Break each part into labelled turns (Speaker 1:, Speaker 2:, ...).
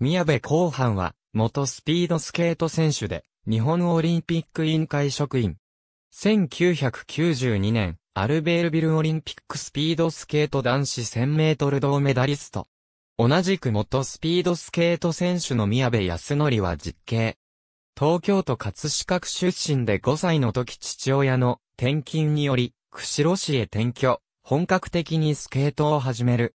Speaker 1: 宮部広範は、元スピードスケート選手で、日本オリンピック委員会職員。1992年、アルベールビルオリンピックスピードスケート男子1000メートル銅メダリスト。同じく元スピードスケート選手の宮部康則は実刑。東京都葛飾区出身で5歳の時父親の転勤により、釧路市へ転居、本格的にスケートを始める。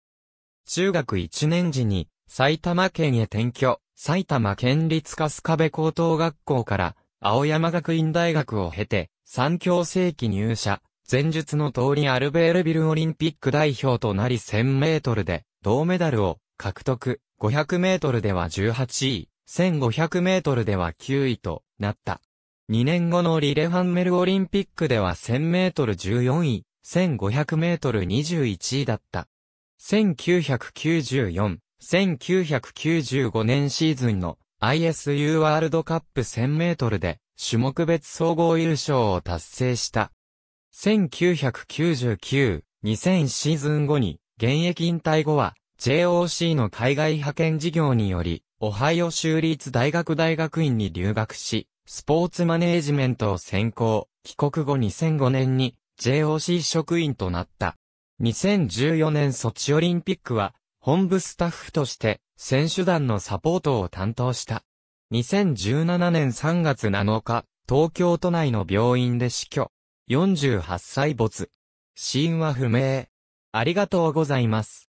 Speaker 1: 中学1年時に埼玉県へ転居、埼玉県立スカベ高等学校から、青山学院大学を経て、三強世紀入社、前述の通りアルベールビルオリンピック代表となり1000メートルで、銅メダルを獲得、500メートルでは18位、1500メートルでは9位となった。2年後のリレファンメルオリンピックでは1000メートル14位、1500メートル21位だった。1994 1995年シーズンの ISU ワールドカップ1000メートルで種目別総合優勝を達成した。1999、2000シーズン後に現役引退後は JOC の海外派遣事業によりオハイオ州立大学大学院に留学し、スポーツマネージメントを専攻、帰国後2005年に JOC 職員となった。2014年ソチオリンピックは本部スタッフとして選手団のサポートを担当した。2017年3月7日、東京都内の病院で死去。48歳没。死因は不明。ありがとうございます。